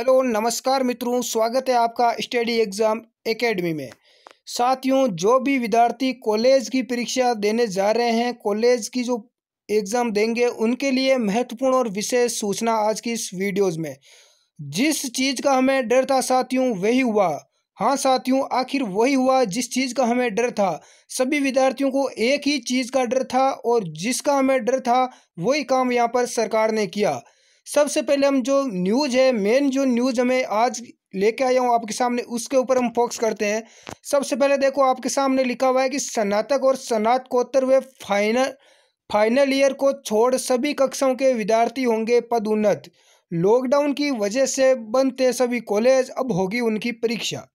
hello नमस्कार मित्रों स्वागत है आपका स्टडी एग्ज़ाम एकेडमी में साथियों जो भी विद्यार्थी कॉलेज की परीक्षा देने जा रहे हैं कॉलेज की जो एग्ज़ाम देंगे उनके लिए महत्वपूर्ण और विशेष सूचना आज की इस वीडियोस में जिस चीज़ का हमें डर था साथियों वही हुआ हाँ साथियों आखिर वही हुआ जिस चीज़ का हमें डर था सभी विद्यार्थियों को एक ही चीज़ का डर था और जिसका हमें डर था वही काम यहाँ पर सरकार ने किया सबसे पहले हम जो न्यूज़ है मेन जो न्यूज़ हमें आज लेके आया हूँ आपके सामने उसके ऊपर हम फोकस करते हैं सबसे पहले देखो आपके सामने लिखा हुआ है कि स्नातक और स्नातकोत्तर वे फाइनल फाइनल ईयर को छोड़ सभी कक्षाओं के विद्यार्थी होंगे पदोन्नत लॉकडाउन की वजह से बंद थे सभी कॉलेज अब होगी उनकी परीक्षा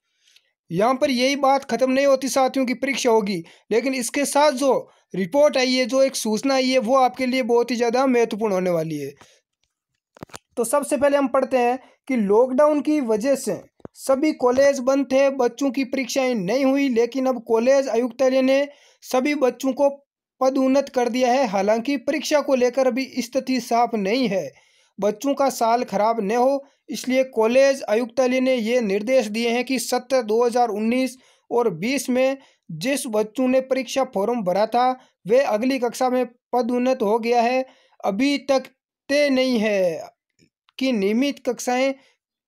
यहाँ पर यही बात खत्म नहीं होती साथियों की परीक्षा होगी लेकिन इसके साथ जो रिपोर्ट आई है जो एक सूचना आई है वो आपके लिए बहुत ही ज़्यादा महत्वपूर्ण होने वाली है तो सबसे पहले हम पढ़ते हैं कि लॉकडाउन की वजह से सभी कॉलेज बंद थे बच्चों की परीक्षाएं नहीं हुई लेकिन अब कॉलेज आयुक्तालय ने सभी बच्चों को पदोन्नत कर दिया है हालांकि परीक्षा को लेकर अभी स्थिति साफ नहीं है बच्चों का साल खराब न हो इसलिए कॉलेज आयुक्तालय ने ये निर्देश दिए हैं कि सत्र 2019 और 20 में जिस बच्चों ने परीक्षा फॉर्म भरा था वे अगली कक्षा में पदोन्नत हो गया है अभी तक तय नहीं है की नियमित कक्षाएं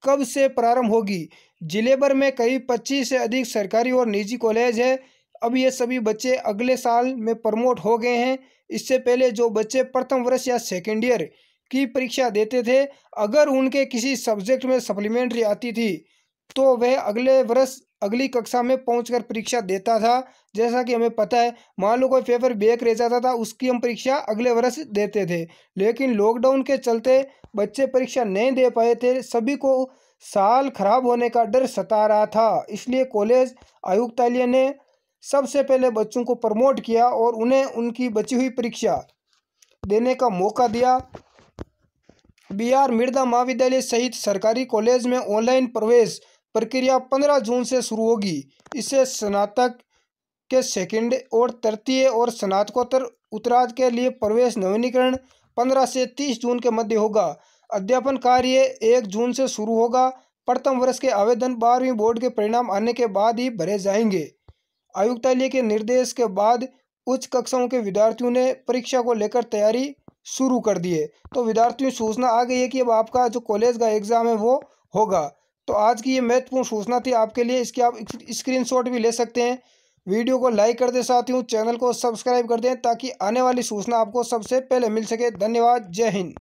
कब से प्रारंभ होगी जिले भर में करीब पच्चीस से अधिक सरकारी और निजी कॉलेज है अब ये सभी बच्चे अगले साल में प्रमोट हो गए हैं इससे पहले जो बच्चे प्रथम वर्ष या सेकेंड ईयर की परीक्षा देते थे अगर उनके किसी सब्जेक्ट में सप्लीमेंट्री आती थी तो वह अगले वर्ष अगली कक्षा में पहुंचकर परीक्षा देता था जैसा कि हमें पता है मान लो कोई पेपर बेक रह जाता था तो उसकी हम परीक्षा अगले वर्ष देते थे लेकिन लॉकडाउन के चलते बच्चे परीक्षा नहीं दे पाए थे सभी को साल खराब होने का डर सता रहा था इसलिए कॉलेज आयुक्तालय ने सबसे पहले बच्चों को प्रमोट किया और उन्हें उनकी बची हुई परीक्षा देने का मौका दिया बिहार मृदा महाविद्यालय सहित सरकारी कॉलेज में ऑनलाइन प्रवेश प्रक्रिया पंद्रह जून से शुरू होगी इससे स्नातक के सेकंड और तृतीय और स्नातकोत्तर उत्तराध के लिए प्रवेश नवीनीकरण पंद्रह से तीस जून के मध्य होगा अध्यापन कार्य एक जून से शुरू होगा प्रथम वर्ष के आवेदन बारहवीं बोर्ड के परिणाम आने के बाद ही भरे जाएंगे आयुक्तालय के निर्देश के बाद उच्च कक्षाओं के विद्यार्थियों ने परीक्षा को लेकर तैयारी शुरू कर दी है तो विद्यार्थियों सूचना आ गई है कि अब आपका जो कॉलेज का एग्ज़ाम है वो होगा तो आज की ये महत्वपूर्ण सूचना थी आपके लिए इसके आप स्क्रीनशॉट भी ले सकते हैं वीडियो को लाइक कर दे साथियों चैनल को सब्सक्राइब कर दें ताकि आने वाली सूचना आपको सबसे पहले मिल सके धन्यवाद जय हिंद